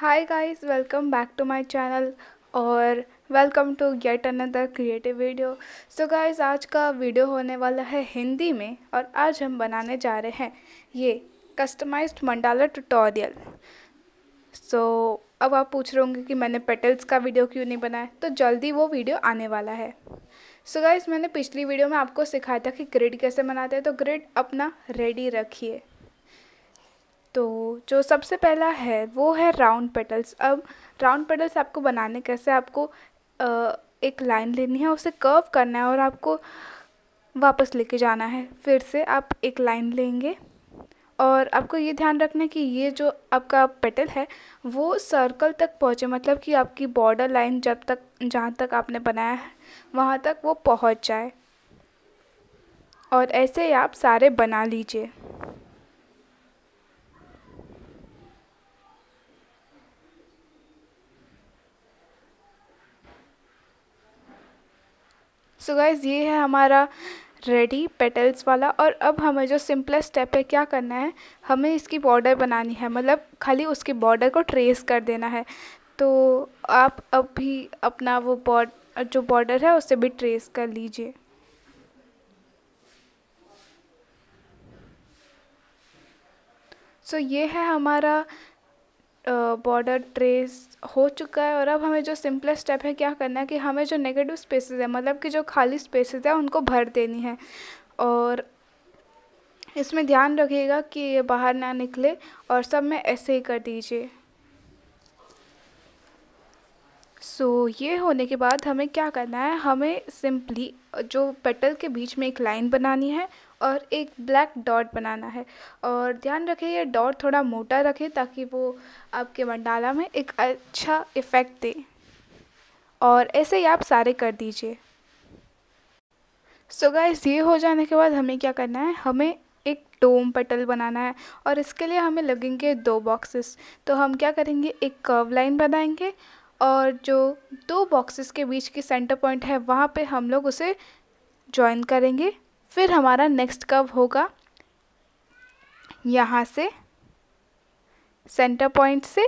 high guys welcome back to my channel और welcome to get another creative video so guys आज का video होने वाला है हिंदी में और आज हम बनाने जा रहे हैं ये customise mandala tutorial so so, अब आप पूछ रहे होंगे कि मैंने पेटल्स का वीडियो क्यों नहीं बनाया तो जल्दी वो वीडियो आने वाला है सो so गाइज मैंने पिछली वीडियो में आपको सिखाया था कि ग्रिड कैसे बनाते हैं तो ग्रिड अपना रेडी रखिए तो जो सबसे पहला है वो है राउंड पेटल्स अब राउंड पेटल्स आपको बनाने कैसे आपको एक लाइन लेनी है उसे कर्व करना है और आपको वापस लेके जाना है फिर से आप एक लाइन लेंगे और आपको ये ध्यान रखना है कि ये जो आपका पेटल है वो सर्कल तक पहुँचे मतलब कि आपकी बॉर्डर लाइन जब तक जहाँ तक आपने बनाया है वहाँ तक वो पहुँच जाए और ऐसे ही आप सारे बना लीजिए सो गाइज़ ये है हमारा रेडी पेटल्स वाला और अब हमें जो सिंपलेस्ट स्टेप है क्या करना है हमें इसकी बॉर्डर बनानी है मतलब खाली उसकी बॉर्डर को ट्रेस कर देना है तो आप अब भी अपना वो बॉर्डर जो बॉर्डर है उसे भी ट्रेस कर लीजिए सो so, ये है हमारा बॉर्डर ट्रेस हो चुका है और अब हमें जो सिंपलेस्ट स्टेप है क्या करना है कि हमें जो नेगेटिव स्पेसेस है मतलब कि जो खाली स्पेसेस है उनको भर देनी है और इसमें ध्यान रखिएगा कि ये बाहर ना निकले और सब में ऐसे ही कर दीजिए सो so, ये होने के बाद हमें क्या करना है हमें सिंपली जो पेटल के बीच में एक लाइन बनानी है और एक ब्लैक डॉट बनाना है और ध्यान रखें ये डॉट थोड़ा मोटा रखें ताकि वो आपके मंडाला में एक अच्छा इफ़ेक्ट दे और ऐसे ही आप सारे कर दीजिए सो गाइस ये हो जाने के बाद हमें क्या करना है हमें एक डोम पटल बनाना है और इसके लिए हमें लगेंगे दो बॉक्सेस तो हम क्या करेंगे एक कर्व लाइन बनाएंगे और जो दो बॉक्सेस के बीच की सेंटर पॉइंट है वहाँ पे हम लोग उसे ज्वाइन करेंगे फिर हमारा नेक्स्ट कर्व होगा यहाँ से सेंटर पॉइंट से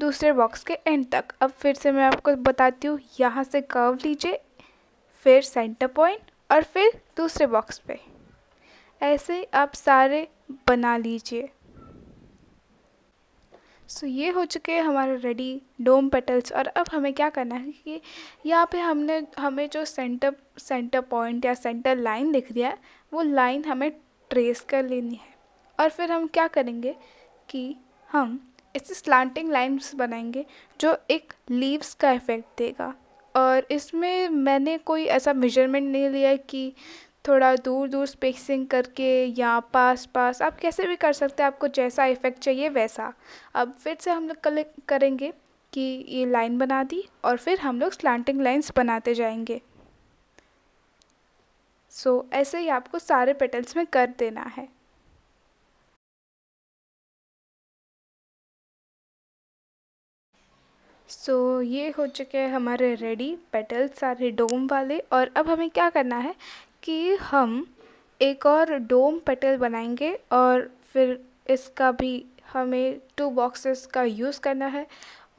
दूसरे बॉक्स के एंड तक अब फिर से मैं आपको बताती हूँ यहाँ से कर्व लीजिए फिर सेंटर पॉइंट और फिर दूसरे बॉक्स पे ऐसे आप सारे बना लीजिए सो so, ये हो चुके हैं हमारे रेडी डोम पेटल्स और अब हमें क्या करना है कि यहाँ पे हमने हमें जो सेंटर सेंटर पॉइंट या सेंटर लाइन दिख दिया है वो लाइन हमें ट्रेस कर लेनी है और फिर हम क्या करेंगे कि हम ऐसे स्लांटिंग लाइंस बनाएंगे जो एक लीव्स का इफ़ेक्ट देगा और इसमें मैंने कोई ऐसा मेजरमेंट नहीं लिया कि थोड़ा दूर दूर स्पेसिंग करके या पास पास आप कैसे भी कर सकते हैं आपको जैसा इफ़ेक्ट चाहिए वैसा अब फिर से हम लोग करेंगे कि ये लाइन बना दी और फिर हम लोग स्लांटिंग लाइंस बनाते जाएंगे सो so, ऐसे ही आपको सारे पेटल्स में कर देना है सो so, ये हो चुके हैं हमारे रेडी पेटल्स सारे डोम वाले और अब हमें क्या करना है कि हम एक और डोम पेटल बनाएंगे और फिर इसका भी हमें टू बॉक्सेस का यूज़ करना है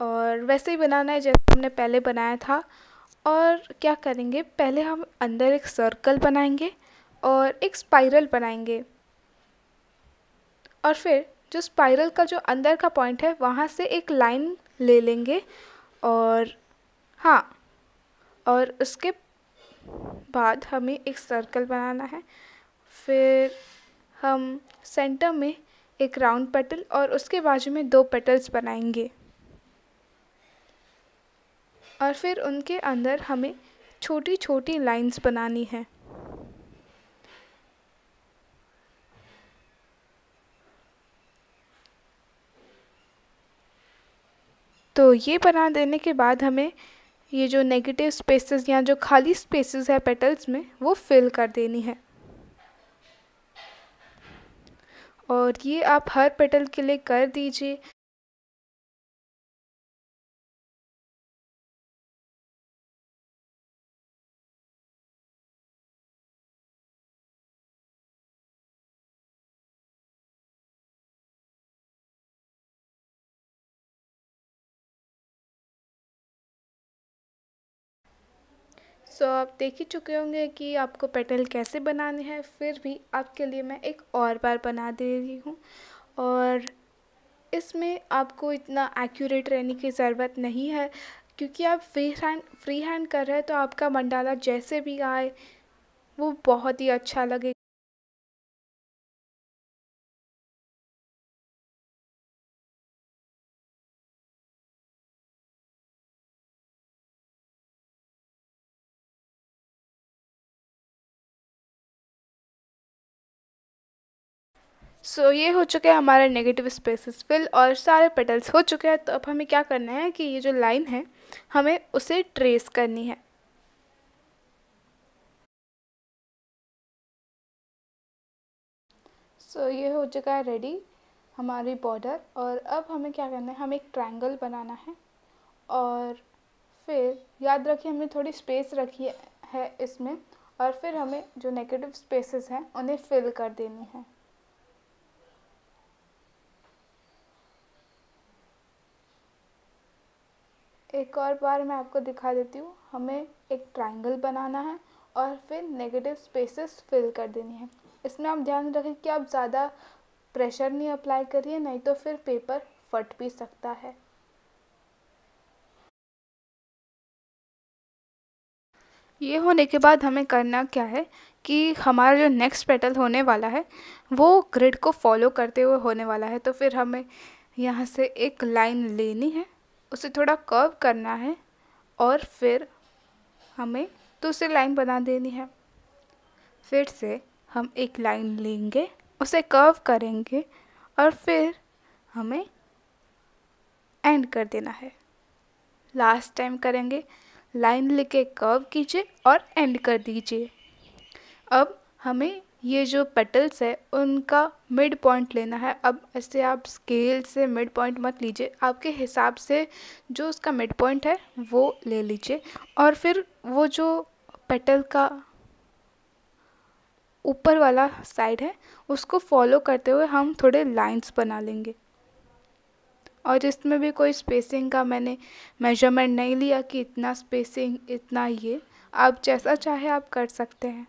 और वैसे ही बनाना है जैसे हमने पहले बनाया था और क्या करेंगे पहले हम अंदर एक सर्कल बनाएंगे और एक स्पाइरल बनाएंगे और फिर जो स्पाइरल का जो अंदर का पॉइंट है वहाँ से एक लाइन ले लेंगे और हाँ और उसके बाद हमें एक सर्कल बनाना है फिर हम सेंटर में एक राउंड पेटल और उसके बाजू में दो पेटल्स बनाएंगे और फिर उनके अंदर हमें छोटी छोटी लाइंस बनानी है तो ये बना देने के बाद हमें ये जो नेगेटिव स्पेसेस या जो खाली स्पेसेस है पेटल्स में वो फिल कर देनी है और ये आप हर पेटल के लिए कर दीजिए सो आप देख ही चुके होंगे कि आपको पेटल कैसे बनाने हैं फिर भी आपके लिए मैं एक और बार बना दे रही हूँ और इसमें आपको इतना एक्यूरेट रहने की ज़रूरत नहीं है क्योंकि आप फ्री हैंड फ्री हैंड कर रहे हैं तो आपका मंडाला जैसे भी आए वो बहुत ही अच्छा लगे सो so, ये हो चुके हैं हमारे नेगेटिव स्पेसेस फिल और सारे पेटल्स हो चुके हैं तो अब हमें क्या करना है कि ये जो लाइन है हमें उसे ट्रेस करनी है सो so, ये हो चुका है रेडी हमारी बॉर्डर और अब हमें क्या करना है हमें एक ट्रायंगल बनाना है और फिर याद रखिए हमने थोड़ी स्पेस रखी है इसमें और फिर हमें जो नेगेटिव स्पेसेस हैं उन्हें फिल कर देनी है एक और बार मैं आपको दिखा देती हूँ हमें एक ट्राइंगल बनाना है और फिर नेगेटिव स्पेसेस फिल कर देनी है इसमें आप ध्यान रखें कि आप ज़्यादा प्रेशर नहीं अप्लाई करिए नहीं तो फिर पेपर फट भी सकता है ये होने के बाद हमें करना क्या है कि हमारा जो नेक्स्ट पेटल होने वाला है वो ग्रिड को फॉलो करते हुए होने वाला है तो फिर हमें यहाँ से एक लाइन लेनी है उसे थोड़ा कर्व करना है और फिर हमें दूसरी लाइन बना देनी है फिर से हम एक लाइन लेंगे उसे कर्व करेंगे और फिर हमें एंड कर देना है लास्ट टाइम करेंगे लाइन लेके कर्व कीजिए और एंड कर दीजिए अब हमें ये जो पेटल्स है उनका मिड पॉइंट लेना है अब ऐसे आप स्केल से मिड पॉइंट मत लीजिए आपके हिसाब से जो उसका मिड पॉइंट है वो ले लीजिए और फिर वो जो पेटल का ऊपर वाला साइड है उसको फॉलो करते हुए हम थोड़े लाइंस बना लेंगे और इसमें भी कोई स्पेसिंग का मैंने मेजरमेंट नहीं लिया कि इतना स्पेसिंग इतना ये आप जैसा चाहे आप कर सकते हैं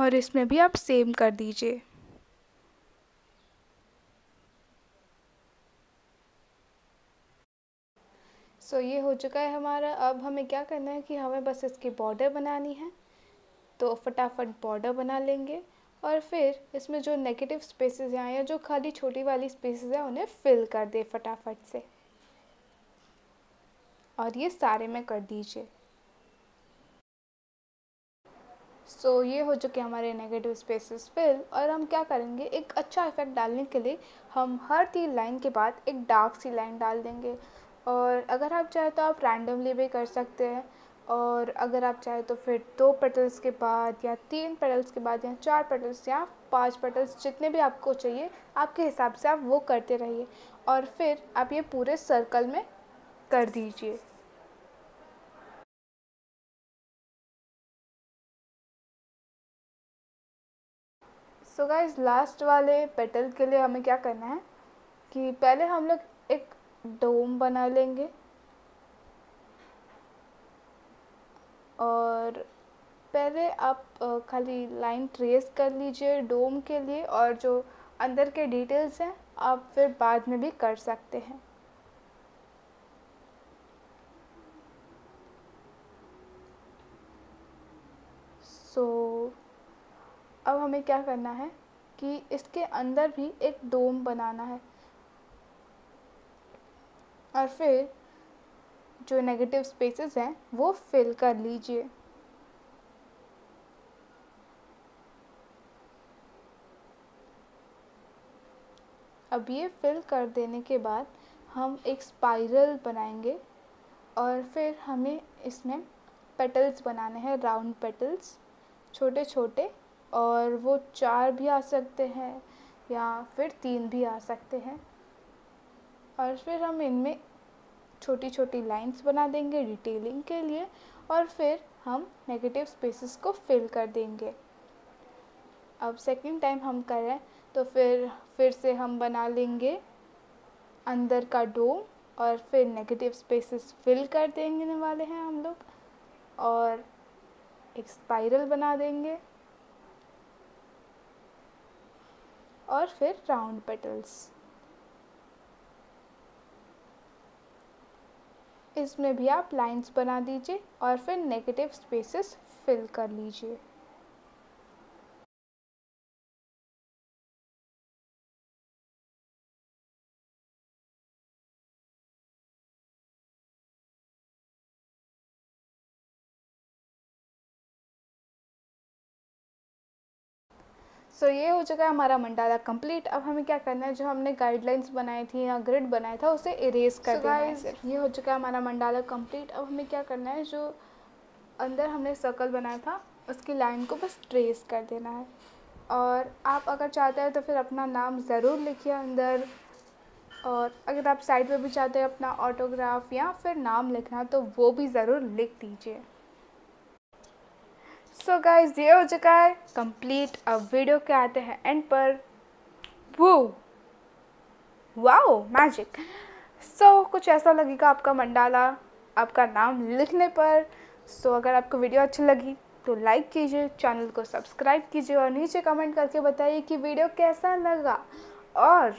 और इसमें भी आप सेम कर दीजिए सो so, ये हो चुका है हमारा अब हमें क्या करना है कि हमें बस इसकी बॉर्डर बनानी है तो फटाफट बॉर्डर बना लेंगे और फिर इसमें जो नेगेटिव स्पेसेस हैं या जो खाली छोटी वाली स्पेसेस हैं उन्हें फिल कर दे फटाफट से और ये सारे में कर दीजिए सो so, ये हो चुके हमारे नेगेटिव स्पेसेस फिल और हम क्या करेंगे एक अच्छा इफेक्ट डालने के लिए हम हर तीन लाइन के बाद एक डार्क सी लाइन डाल देंगे और अगर आप चाहें तो आप रैंडमली भी कर सकते हैं और अगर आप चाहें तो फिर दो पेटल्स के बाद या तीन पेटल्स के बाद या चार पेटल्स या पांच पेटल्स जितने भी आपको चाहिए आपके हिसाब से आप वो करते रहिए और फिर आप ये पूरे सर्कल में कर दीजिए सो so गाइज लास्ट वाले पेटल के लिए हमें क्या करना है कि पहले हम लोग एक डोम बना लेंगे और पहले आप खाली लाइन ट्रेस कर लीजिए डोम के लिए और जो अंदर के डिटेल्स हैं आप फिर बाद में भी कर सकते हैं सो so, अब हमें क्या करना है कि इसके अंदर भी एक डोम बनाना है और फिर जो नेगेटिव स्पेसेस हैं वो फिल कर लीजिए अब ये फिल कर देने के बाद हम एक स्पाइरल बनाएंगे और फिर हमें इसमें पेटल्स बनाने हैं राउंड पेटल्स छोटे छोटे और वो चार भी आ सकते हैं या फिर तीन भी आ सकते हैं और फिर हम इनमें छोटी छोटी लाइंस बना देंगे डिटेलिंग के लिए और फिर हम नेगेटिव स्पेसेस को फिल कर देंगे अब सेकंड टाइम हम करें तो फिर फिर से हम बना लेंगे अंदर का डोम और फिर नेगेटिव स्पेसेस फिल कर देंगे वाले हैं हम लोग और एक स्पाइरल बना देंगे और फिर राउंड पेटल्स इसमें भी आप लाइंस बना दीजिए और फिर नेगेटिव स्पेसेस फिल कर लीजिए सो ये हो चुका है हमारा मंडाला कंप्लीट अब हमें क्या करना है जो हमने गाइडलाइंस बनाई थी या ग्रिड बनाया था उसे इरेज कर देना है ये हो चुका है हमारा मंडाला कंप्लीट अब हमें क्या करना है जो अंदर हमने सर्कल बनाया था उसकी लाइन को बस ट्रेस कर देना है और आप अगर चाहते हैं तो फिर अपना नाम ज़रूर लिखिए अंदर और अगर आप साइड पर भी चाहते हैं अपना ऑटोग्राफ या फिर नाम लिखना तो वो भी ज़रूर लिख दीजिए सो गाइस ये हो चुका है कंप्लीट अब वीडियो के आते हैं एंड पर वो वाओ मैजिक सो कुछ ऐसा लगेगा आपका मंडाला आपका नाम लिखने पर सो so, अगर आपको वीडियो अच्छी लगी तो लाइक कीजिए चैनल को सब्सक्राइब कीजिए और नीचे कमेंट करके बताइए कि वीडियो कैसा लगा और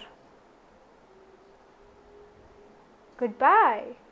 गुड बाय